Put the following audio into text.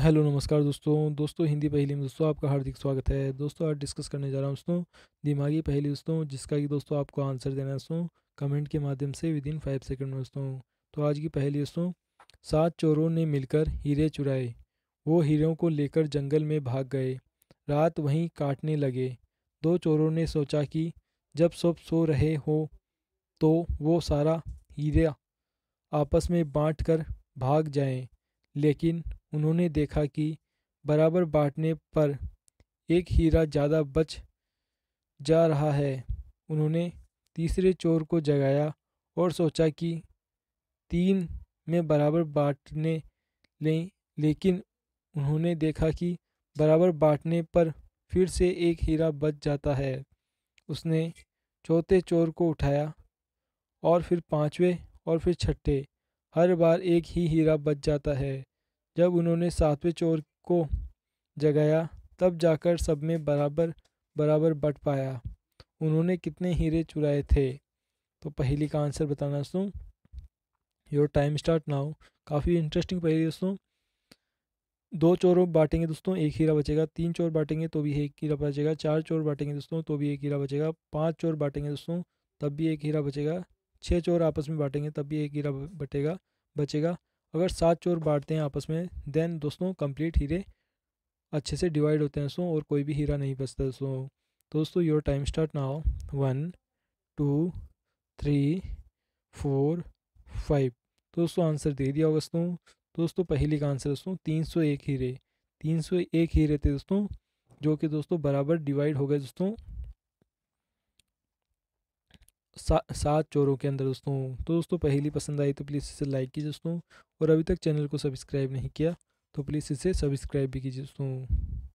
hello नमस्कार दोस्तों दोस्तों हिंदी पहली में दोस्तों आपका हार्दिक स्वागत है दोस्तों आज डिस्कस करने जा रहा हूँ दोस्तों दिमागी पहली दोस्तों जिसका कि दोस्तों आपको आंसर देना है दोस्तों कमेंट के माध्यम से विद इन फाइव सेकंड में दोस्तों तो आज की पहली दोस्तों सात चोरों ने मिलकर हीरे चुराए वो हीरों को लेकर जंगल में भाग गए रात वहीं काटने लगे दो चोरों ने सोचा कि जब सब सो रहे हो तो वो सारा हीरा आपस में बाँट कर भाग जाएँ लेकिन उन्होंने देखा कि बराबर बांटने पर एक हीरा ज़्यादा बच जा रहा है उन्होंने तीसरे चोर को जगाया और सोचा कि तीन में बराबर बांटने लें लेकिन उन्होंने देखा कि बराबर बांटने पर फिर से एक हीरा बच जाता है उसने चौथे चोर को उठाया और फिर पांचवे और फिर छठे हर बार एक ही हीरा बच जाता है जब उन्होंने सातवें चोर को जगाया तब जाकर सब में बराबर बराबर बट पाया उन्होंने कितने हीरे चुराए थे तो पहली का आंसर बताना दोस्तों योर टाइम स्टार्ट नाउ काफ़ी इंटरेस्टिंग पहली दोस्तों दो चोर बांटेंगे दोस्तों एक हीरा बचेगा तीन चोर बांटेंगे तो भी एक हीरा बचेगा चार चोर बांटेंगे दोस्तों तो भी एक हीरा बचेगा पांच चोर बांटेंगे दोस्तों तब भी एक हीरा बचेगा छः चोर आपस में बांटेंगे तब भी एक हीरा बटेगा बचेगा अगर सात चोर बांटते हैं आपस में देन दोस्तों कंप्लीट हीरे अच्छे से डिवाइड होते हैं दोस्तों और कोई भी हीरा नहीं बचता दोस्तों दोस्तों your time start now one two three four five दोस्तों आंसर दे दिया दोस्तों दोस्तों पहली का आंसर दोस्तों तीन सौ एक हीरे तीन सौ एक हीरे थे दोस्तों जो कि दोस्तों बराबर डिवाइड हो गए दोस्तों सा, सात चोरों के अंदर दोस्तों तो दोस्तों पहली पसंद आई तो प्लीज़ इसे लाइक कीजिए दोस्तों और अभी तक चैनल को सब्सक्राइब नहीं किया तो प्लीज़ इसे सब्सक्राइब भी कीजिए दोस्तों